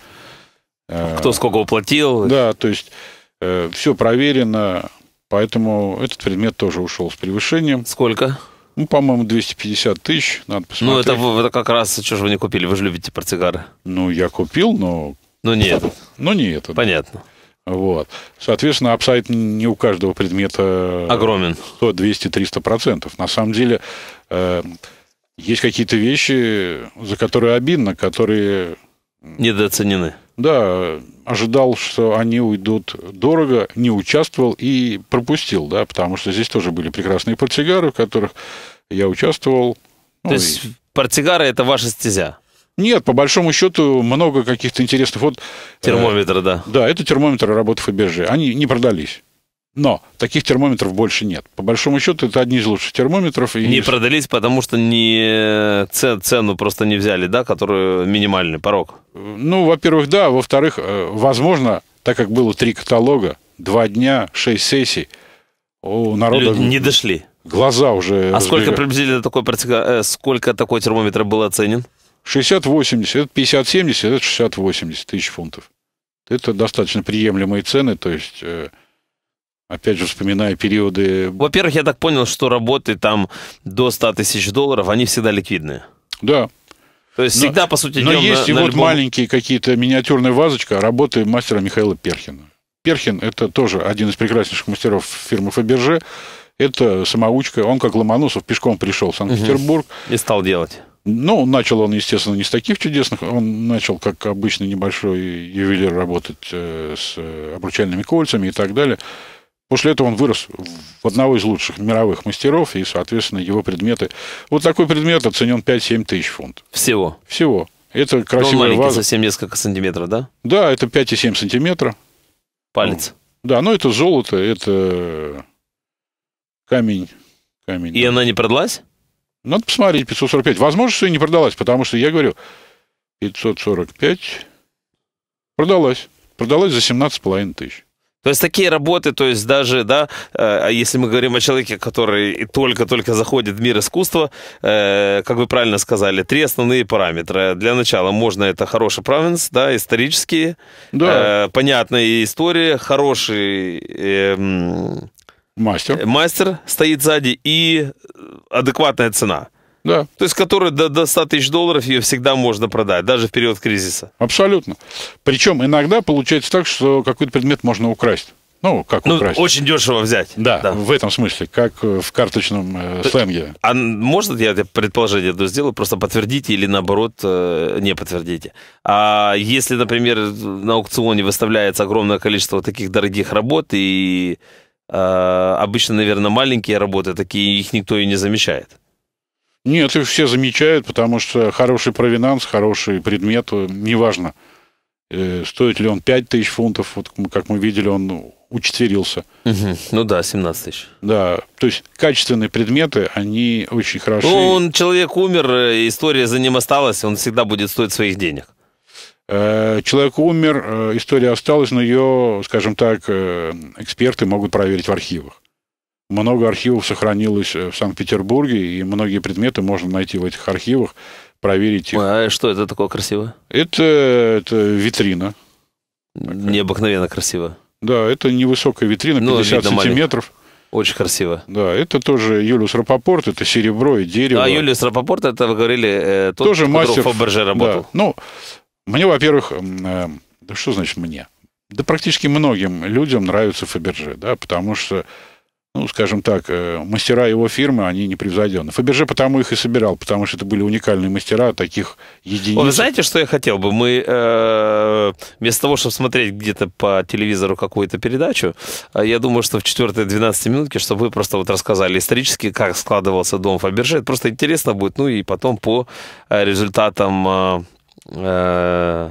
Э, кто сколько уплатил. Да, то есть э, все проверено. Поэтому этот предмет тоже ушел с превышением. Сколько? Ну, по-моему, 250 тысяч, надо посмотреть. Ну, это, это как раз, что же вы не купили, вы же любите портсигары. Ну, я купил, но... Ну, не этот. Ну, не этот. Понятно. Вот. Соответственно, апсайт не у каждого предмета... Огромен. 100, 200, 300 процентов. На самом деле, э, есть какие-то вещи, за которые обидно, которые недооценены. Да, ожидал, что они уйдут дорого, не участвовал и пропустил, да, потому что здесь тоже были прекрасные портсигары, в которых я участвовал. То ну, есть портсигары – это ваша стезя? Нет, по большому счету много каких-то интересных. Вот, термометр, э, да. Да, это термометры работы Фаберже. Они не продались. Но таких термометров больше нет. По большому счету, это одни из лучших термометров. И... Не продались, потому что не э, цену просто не взяли, да, которую минимальный порог. Ну, во-первых, да. Во-вторых, э, возможно, так как было три каталога, два дня, шесть сессий, у народа... Люди не дошли. Глаза уже... А разбегали. сколько приблизительно такой, э, сколько такой термометр был оценен? 60-80, это 50-70, это 60-80 тысяч фунтов. Это достаточно приемлемые цены, то есть... Э, опять же, вспоминая периоды... Во-первых, я так понял, что работы там до 100 тысяч долларов, они всегда ликвидные. Да, то есть но, всегда, по сути дела... Но есть на, и на вот любом... маленькие какие-то миниатюрные вазочка работы мастера Михаила Перхина. Перхин – это тоже один из прекраснейших мастеров фирмы «Фаберже». Это самоучка. Он, как Ломоносов, пешком пришел в Санкт-Петербург. Угу. И стал делать. Ну, начал он, естественно, не с таких чудесных. Он начал, как обычно, небольшой ювелир работать э, с э, обручальными кольцами и так далее. После этого он вырос в одного из лучших мировых мастеров, и, соответственно, его предметы... Вот такой предмет оценен 5-7 тысяч фунтов. Всего? Всего. Это ну, красивая он ваза. совсем несколько сантиметров, да? Да, это 5,7 сантиметра. Палец. Ну, да, но ну, это золото, это камень. камень и да. она не продалась? Надо посмотреть, 545. Возможно, что и не продалась, потому что я говорю, 545 продалась. Продалась за 17,5 тысяч. То есть такие работы, то есть даже, да, э, если мы говорим о человеке, который только-только заходит в мир искусства, э, как вы правильно сказали, три основные параметра. Для начала можно это хороший правенс, да, исторические, да. Э, понятная история, хороший... Э, Мастер. Мастер стоит сзади и адекватная цена. Да. То есть, которая до, до 100 тысяч долларов ее всегда можно продать, даже в период кризиса. Абсолютно. Причем иногда получается так, что какой-то предмет можно украсть. Ну, как ну, украсть? Очень дешево взять. Да, да, в этом смысле, как э, в карточном э, сленге. А можно я предположение это сделаю? Просто подтвердите или наоборот э, не подтвердите. А если, например, на аукционе выставляется огромное количество таких дорогих работ, и э, обычно, наверное, маленькие работы такие, их никто и не замечает. Нет, их все замечают, потому что хороший провинанс, хороший предмет, э, неважно, э, стоит ли он 5 тысяч фунтов, вот как мы видели, он ну, учетверился. Угу. Ну да, 17 тысяч. Да, то есть качественные предметы, они очень хороши. Ну, он, человек умер, э, история за ним осталась, он всегда будет стоить своих денег. Человек умер, история осталась, но ее, скажем так, эксперты могут проверить в архивах. Много архивов сохранилось э, в Санкт-Петербурге, и многие предметы можно найти в этих архивах, проверить их. А что это такое красиво? Это, это витрина. Необыкновенно красиво. Да, это невысокая витрина, 50 ну, сантиметров. Маленький. Очень красиво. Да, это тоже Юлиус Рапопорт, это серебро и дерево. А Юлиус Рапопорт, это вы говорили, э, тот, тоже мастер Фаберже работал. Да. Ну, мне, во-первых, э, да что значит мне? Да практически многим людям нравится Фаберже, да, потому что ну, скажем так, э, мастера его фирмы, они непревзойденны. Фаберже потому их и собирал, потому что это были уникальные мастера таких единиц. Вы знаете, что я хотел бы? Мы э, вместо того, чтобы смотреть где-то по телевизору какую-то передачу, а, я думаю, что в четвертой 12 минутке, чтобы вы просто вот рассказали исторически, как складывался дом Фаберже. Это просто интересно будет. Ну и потом по э, результатам... Э, э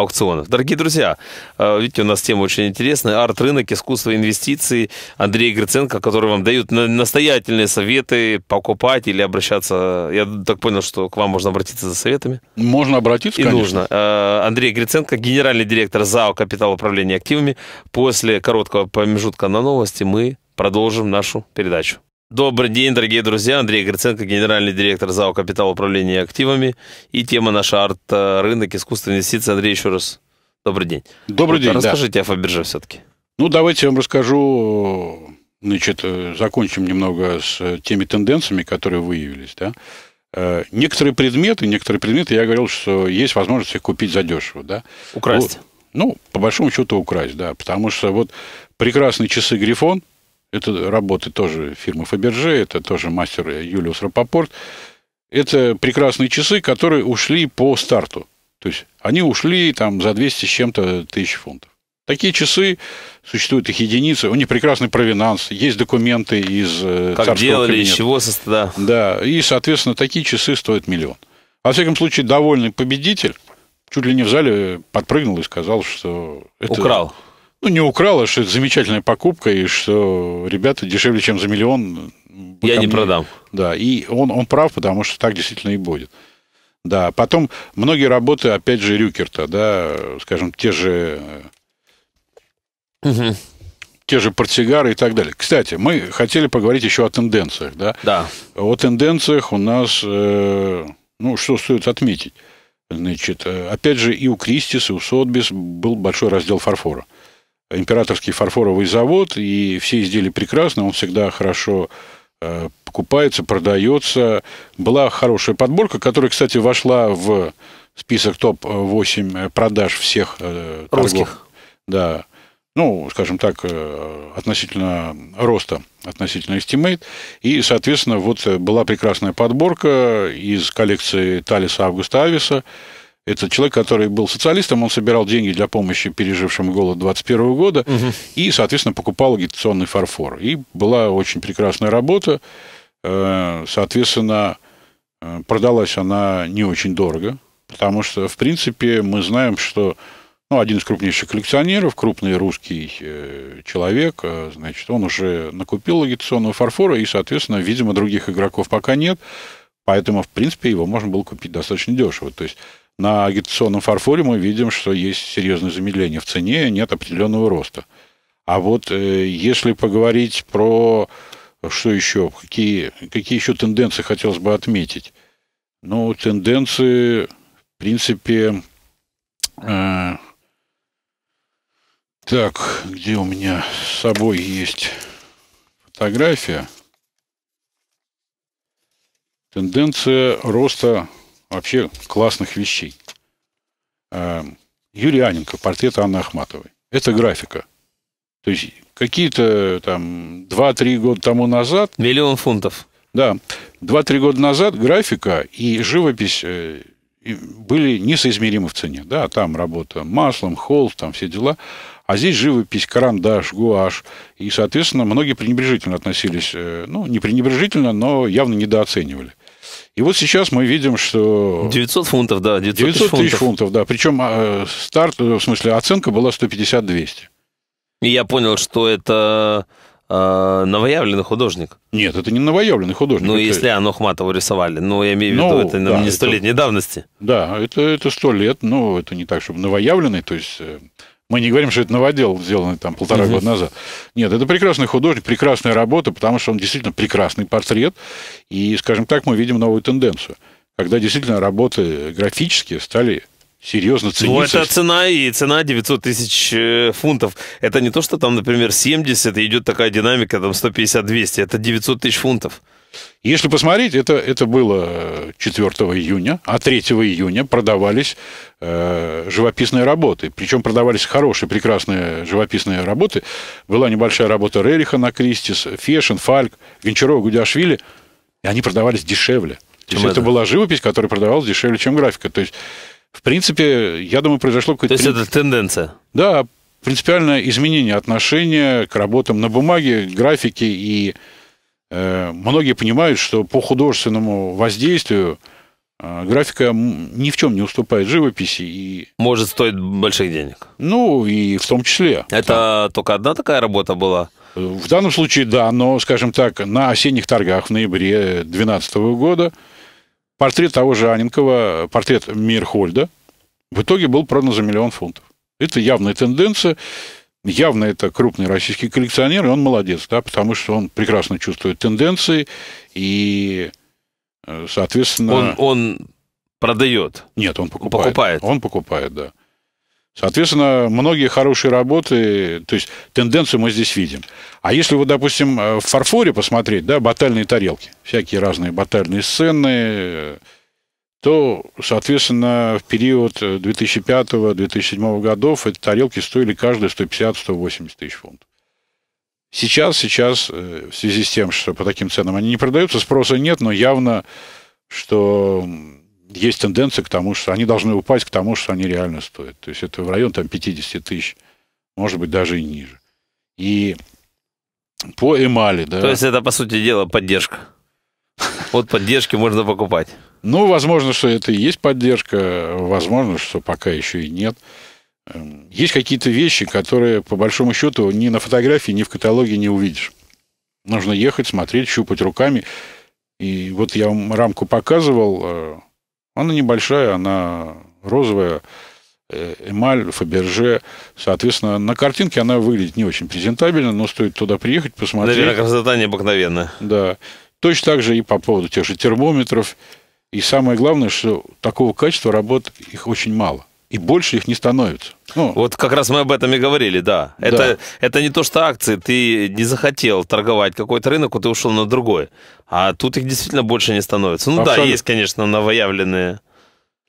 аукционов. Дорогие друзья, э, видите, у нас тема очень интересная. Арт-рынок, искусство инвестиции. Андрей Гриценко, который вам дают настоятельные советы покупать или обращаться. Я так понял, что к вам можно обратиться за советами. Можно обратиться, И конечно. нужно. Э, Андрей Гриценко, генеральный директор ЗАО «Капитал управления активами». После короткого промежутка на новости мы продолжим нашу передачу. Добрый день, дорогие друзья. Андрей Гриценко, генеральный директор ЗАО «Капитал управления активами» и тема наша «Арт-рынок э, искусства, инвестиций». Андрей, еще раз добрый день. Добрый вот, день, Расскажите да. о Фаберже все-таки. Ну, давайте я вам расскажу, значит, э, закончим немного с э, теми тенденциями, которые выявились, да. Некоторые предметы, некоторые предметы, я говорил, что есть возможность их купить задешево, да. Украсть. Ну, ну, по большому счету, украсть, да. Потому что вот прекрасные часы «Грифон», это работы тоже фирмы Фаберже, это тоже мастер Юлиус Рапопорт. Это прекрасные часы, которые ушли по старту. То есть они ушли там за 200 с чем-то тысяч фунтов. Такие часы, существуют их единицы, у них прекрасный провинанс, есть документы из э, Как царского делали, кабинета. из чего состав. Да, и, соответственно, такие часы стоят миллион. А, во всяком случае, довольный победитель чуть ли не в зале подпрыгнул и сказал, что... Это... Украл ну, не украла, что это замечательная покупка, и что ребята дешевле, чем за миллион. Я не продам. Да, и он, он прав, потому что так действительно и будет. Да, потом многие работы, опять же, Рюкерта, да, скажем, те же... Угу. Те же портсигары и так далее. Кстати, мы хотели поговорить еще о тенденциях, да? Да. О тенденциях у нас, э, ну, что стоит отметить. Значит, э, опять же, и у Кристис, и у Сотбис был большой раздел фарфора. Угу императорский фарфоровый завод, и все изделия прекрасно, он всегда хорошо э, покупается, продается. Была хорошая подборка, которая, кстати, вошла в список топ-8 э, продаж всех э, русских. Торгов. Да. Ну, скажем так, э, относительно роста, относительно Estimate. И, соответственно, вот была прекрасная подборка из коллекции Талиса Августа Ависа. Это человек, который был социалистом, он собирал деньги для помощи пережившим голод 21 года угу. и, соответственно, покупал агитационный фарфор. И была очень прекрасная работа. Э, соответственно, э, продалась она не очень дорого, потому что, в принципе, мы знаем, что ну, один из крупнейших коллекционеров, крупный русский э, человек, значит, он уже накупил агитационного фарфора, и, соответственно, видимо, других игроков пока нет, поэтому, в принципе, его можно было купить достаточно дешево. То есть на агитационном фарфоре мы видим, что есть серьезное замедление в цене, нет определенного роста. А вот э, если поговорить про что еще, какие, какие еще тенденции хотелось бы отметить? Ну, тенденции, в принципе, э, так, где у меня с собой есть фотография? Тенденция роста вообще классных вещей. Эм, Юрий Аненко, портрет Анны Ахматовой. Это графика. То есть какие-то там 2-3 года тому назад... Миллион фунтов. Да. 2-3 года назад графика и живопись э, были несоизмеримы в цене. Да, там работа маслом, холст, там все дела. А здесь живопись, карандаш, гуашь. И, соответственно, многие пренебрежительно относились, э, ну, не пренебрежительно, но явно недооценивали. И вот сейчас мы видим, что... 900 фунтов, да, 900, 900 тысяч, тысяч фунтов. да. Причем э, старт, э, в смысле, оценка была 150-200. И я понял, что это э, новоявленный художник. Нет, это не новоявленный художник. Ну, это... если Анну рисовали. Ну, я имею в виду, ну, это да, не столетней это... давности. Да, это, это сто лет, но это не так, чтобы новоявленный, то есть мы не говорим, что это новодел, сделанный там полтора угу. года назад. Нет, это прекрасный художник, прекрасная работа, потому что он действительно прекрасный портрет. И, скажем так, мы видим новую тенденцию, когда действительно работы графические стали серьезно цениться. Ну, это цена, и цена 900 тысяч э, фунтов. Это не то, что там, например, 70, и идет такая динамика, там 150-200, это 900 тысяч фунтов. Если посмотреть, это, это было 4 э, июня, а 3 июня продавались Э, живописные работы. Причем продавались хорошие, прекрасные живописные работы. Была небольшая работа Рериха на Кристис, Фешин, Фальк, Гончарова, Гудяшвили. И они продавались дешевле. То есть это? это была живопись, которая продавалась дешевле, чем графика. То есть, в принципе, я думаю, произошло какое-то... То есть это тенденция? Да, принципиальное изменение отношения к работам на бумаге, графике. И э, многие понимают, что по художественному воздействию а, графика ни в чем не уступает живописи. И... Может стоить больших денег. Ну, и в том числе. Это да. только одна такая работа была? Э, в данном случае, да, но, скажем так, на осенних торгах в ноябре 2012 года портрет того же Аненкова, портрет Мирхольда, в итоге был продан за миллион фунтов. Это явная тенденция. Явно это крупный российский коллекционер, и он молодец, да, потому что он прекрасно чувствует тенденции и Э, соответственно... Он, он продает? Нет, он покупает. покупает. Он покупает, да. Соответственно, многие хорошие работы, то есть тенденцию мы здесь видим. А если вот, допустим, э, в фарфоре посмотреть, да, батальные тарелки, всякие разные батальные сцены, то, соответственно, в период 2005-2007 э, годов эти тарелки стоили каждые 150-180 тысяч фунтов. Сейчас, сейчас, э, в связи с тем, что по таким ценам они не продаются, спроса нет, но явно, что есть тенденция к тому, что они должны упасть к тому, что они реально стоят. То есть это в район там, 50 тысяч, может быть, даже и ниже. И по эмали, да. То есть это, по сути дела, поддержка. Вот поддержки можно покупать. Ну, возможно, что это и есть поддержка, возможно, что пока еще и нет. Эм, есть какие-то вещи, которые, по большому счету, ни на фотографии, ни в каталоге не увидишь. Нужно ехать, смотреть, щупать руками. И вот я вам рамку показывал. Э, она небольшая, она розовая, э, эмаль, фаберже. Соответственно, на картинке она выглядит не очень презентабельно, но стоит туда приехать, посмотреть. Наверное, красота необыкновенная. Да. Точно так же и по поводу тех же термометров. И самое главное, что такого качества работ их очень мало и больше их не становится. Ну, вот как раз мы об этом и говорили, да. да. Это, это не то, что акции, ты не захотел торговать какой-то рынок, ты ушел на другой. А тут их действительно больше не становится. Ну Абсолютно. да, есть, конечно, новоявленные.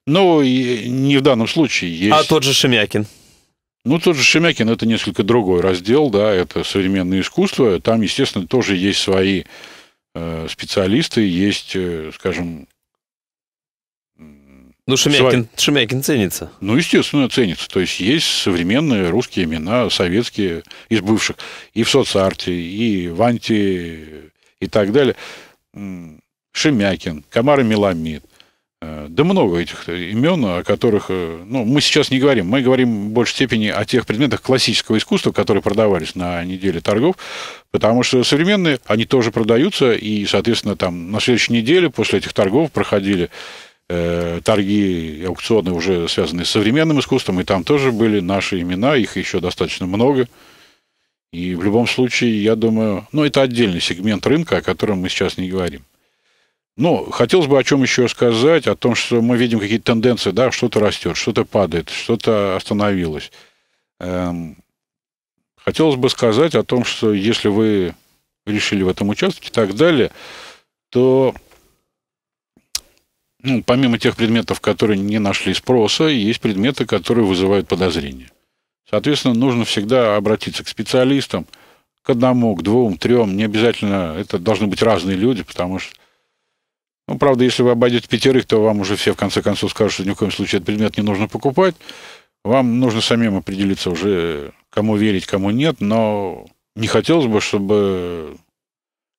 Ну, не в данном случае. Есть... А тот же Шемякин. Ну, тот же Шемякин это несколько другой раздел, да, это современное искусство. Там, естественно, тоже есть свои э, специалисты, есть, э, скажем, ну, Шемякин, Сва... Шемякин ценится. Ну, естественно, ценится. То есть есть современные русские имена, советские, из бывших, и в соцарте, и в анти, и так далее. Шемякин, Камара Меламид. Э, да много этих имен, о которых э, ну, мы сейчас не говорим. Мы говорим в большей степени о тех предметах классического искусства, которые продавались на неделе торгов, потому что современные, они тоже продаются, и, соответственно, там на следующей неделе после этих торгов проходили Э, торги, аукционы уже связаны с современным искусством, и там тоже были наши имена, их еще достаточно много. И в любом случае, я думаю, ну, это отдельный сегмент рынка, о котором мы сейчас не говорим. Но хотелось бы о чем еще сказать, о том, что мы видим какие-то тенденции, да, что-то растет, что-то падает, что-то остановилось. Эм, хотелось бы сказать о том, что если вы решили в этом участке, и так далее, то ну, помимо тех предметов, которые не нашли спроса, есть предметы, которые вызывают подозрения. Соответственно, нужно всегда обратиться к специалистам, к одному, к двум, трем. Не обязательно это должны быть разные люди, потому что ну, правда, если вы обойдете пятерых, то вам уже все в конце концов скажут, что ни в коем случае этот предмет не нужно покупать. Вам нужно самим определиться уже, кому верить, кому нет, но не хотелось бы, чтобы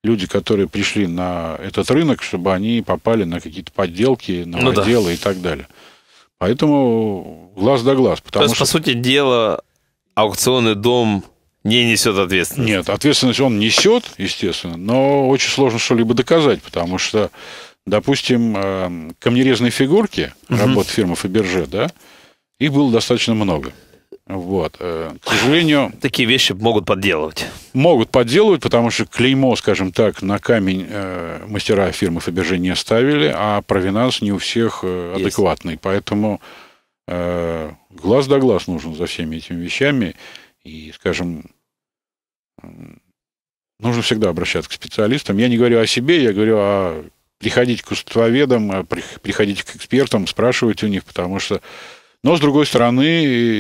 люди, которые пришли на этот рынок, чтобы они попали на какие-то подделки, на ну, отделы да. и так далее. Поэтому глаз да глаз. Потому То есть, что... по сути дела, аукционный дом не несет ответственность. Нет, ответственность он несет, естественно, но очень сложно что-либо доказать, потому что, допустим, э, камнерезные фигурки угу. работ фирмы Фаберже, да, их было достаточно много. Вот. Э, к сожалению... Такие вещи могут подделывать. Могут подделывать, потому что клеймо, скажем так, на камень э, мастера фирмы Фаберже не оставили, а провинанс не у всех э, адекватный. Есть. Поэтому глаз да глаз нужен за всеми этими вещами. И, скажем, нужно всегда обращаться к специалистам. Я не говорю о себе, я говорю о... приходить к искусствоведам, приходить к экспертам, спрашивать у них, потому что но, с другой стороны,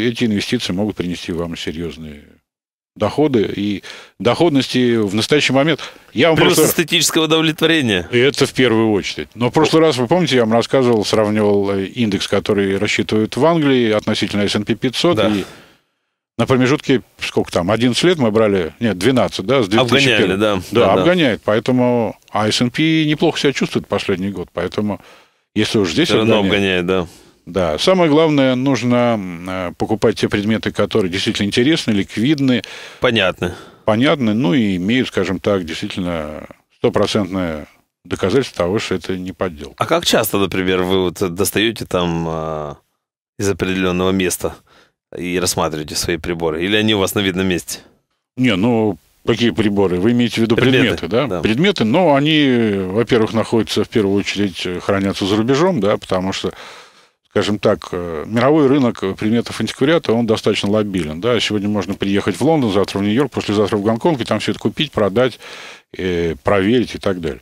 эти инвестиции могут принести вам серьезные доходы и доходности в настоящий момент. Я вам Плюс просто... эстетического удовлетворения. И это в первую очередь. Но в прошлый раз, вы помните, я вам рассказывал, сравнивал э, индекс, который рассчитывают в Англии относительно S&P 500 да. и на промежутке, сколько там, 11 лет мы брали, нет, 12, да, с 2001. Обгоняли, да. Да, да обгоняет, да. поэтому... А S&P неплохо себя чувствует последний год, поэтому если уж здесь... Все равно обгоняет, обгоняет да. Да, самое главное, нужно э, покупать те предметы, которые действительно интересны, ликвидны. Понятны. Понятны, ну и имеют, скажем так, действительно стопроцентное доказательство того, что это не подделка. А как часто, например, вы вот достаете там а, из определенного места и рассматриваете свои приборы? Или они у вас на видном месте? Не, ну, какие приборы? Вы имеете в виду предметы, предметы да? да? Предметы, но они, во-первых, находятся в первую очередь, э, хранятся за рубежом, да, потому что скажем так, э, мировой рынок предметов антиквариата, он достаточно лобилен. Да? Сегодня можно приехать в Лондон, завтра в Нью-Йорк, послезавтра в Гонконг, и там все это купить, продать, э, проверить и так далее.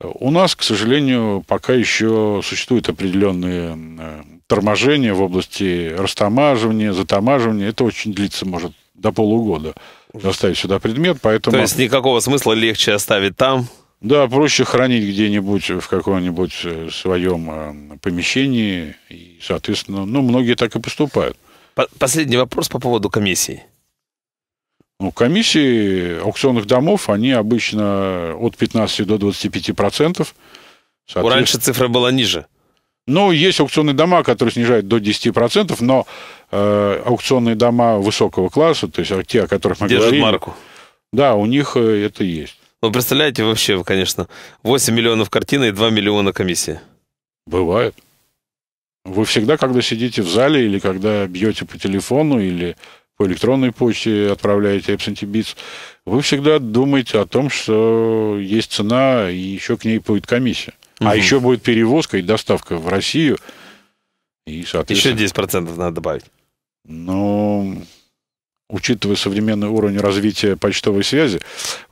У нас, к сожалению, пока еще существуют определенные э, торможения в области растамаживания, затамаживания. Это очень длится, может, до полугода доставить сюда предмет, поэтому... То есть никакого смысла легче оставить там, да, проще хранить где-нибудь в каком-нибудь э, своем э, помещении. И, соответственно, ну, многие так и поступают. Последний вопрос по поводу комиссии. Ну, комиссии аукционных домов, они обычно от 15 до 25 процентов. Соответственно... Раньше цифра была ниже. Ну, есть аукционные дома, которые снижают до 10%, но э, аукционные дома высокого класса, то есть те, о которых мы Держат говорили... марку. Да, у них э, это есть. Ну, представляете, вообще, конечно, 8 миллионов картины и 2 миллиона комиссии. Бывает. Вы всегда, когда сидите в зале или когда бьете по телефону или по электронной почте отправляете AppsAntiBits, вы всегда думаете о том, что есть цена, и еще к ней будет комиссия. Угу. А еще будет перевозка и доставка в Россию. И, соответственно... Еще 10% надо добавить. Ну, учитывая современный уровень развития почтовой связи.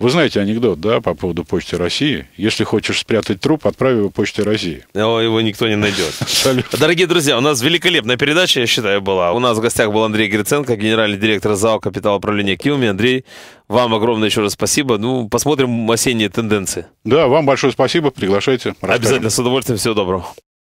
Вы знаете анекдот, да, по поводу Почты России? Если хочешь спрятать труп, отправь его Почте России. Но его никто не найдет. Дорогие друзья, у нас великолепная передача, я считаю, была. У нас в гостях был Андрей Гриценко, генеральный директор ЗАО «Капитал управления Киуми». Андрей, вам огромное еще раз спасибо. Ну, посмотрим осенние тенденции. Да, вам большое спасибо. Приглашайте. Расскажем. Обязательно, с удовольствием. Всего доброго.